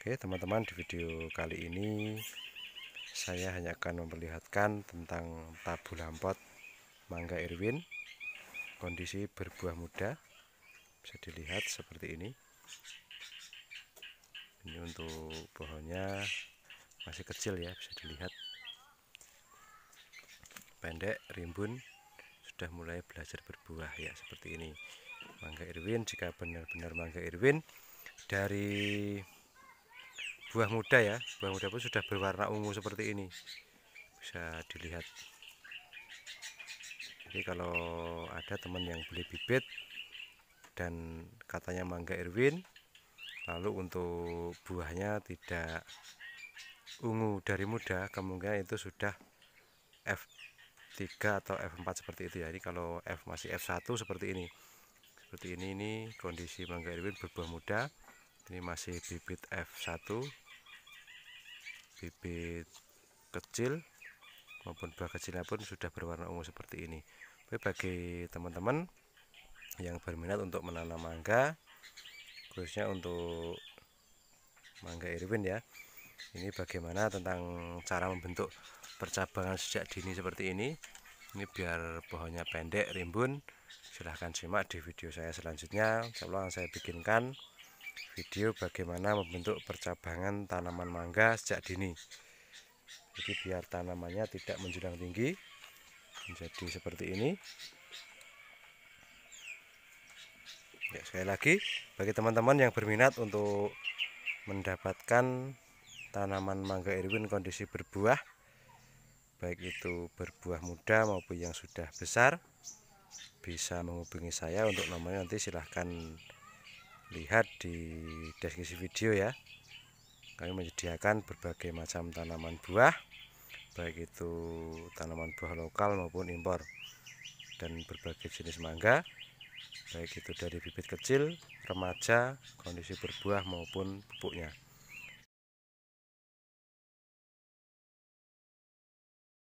Oke teman-teman di video kali ini saya hanya akan memperlihatkan tentang tabu lampot mangga Irwin kondisi berbuah muda bisa dilihat seperti ini ini untuk pohonnya masih kecil ya bisa dilihat pendek rimbun sudah mulai belajar berbuah ya seperti ini mangga Irwin jika benar-benar mangga Irwin dari buah muda ya buah muda pun sudah berwarna ungu seperti ini bisa dilihat jadi kalau ada teman yang beli bibit dan katanya mangga Irwin lalu untuk buahnya tidak ungu dari muda kemungkinan itu sudah F3 atau F4 seperti itu ya ini kalau F masih F1 seperti ini seperti ini ini kondisi mangga Irwin berbuah muda ini masih bibit F1 bibit kecil maupun buah kecilnya pun sudah berwarna ungu seperti ini Tapi bagi teman-teman yang berminat untuk menanam mangga khususnya untuk mangga Irwin ya ini bagaimana tentang cara membentuk percabangan sejak dini seperti ini ini biar pohonnya pendek rimbun silahkan simak di video saya selanjutnya insyaallah saya bikinkan video bagaimana membentuk percabangan tanaman mangga sejak dini jadi biar tanamannya tidak menjulang tinggi menjadi seperti ini ya, sekali lagi bagi teman-teman yang berminat untuk mendapatkan tanaman mangga Irwin kondisi berbuah baik itu berbuah muda maupun yang sudah besar bisa menghubungi saya untuk nomornya nanti silahkan lihat di deskripsi video ya kami menyediakan berbagai macam tanaman buah baik itu tanaman buah lokal maupun impor dan berbagai jenis mangga baik itu dari bibit kecil, remaja, kondisi berbuah maupun pupuknya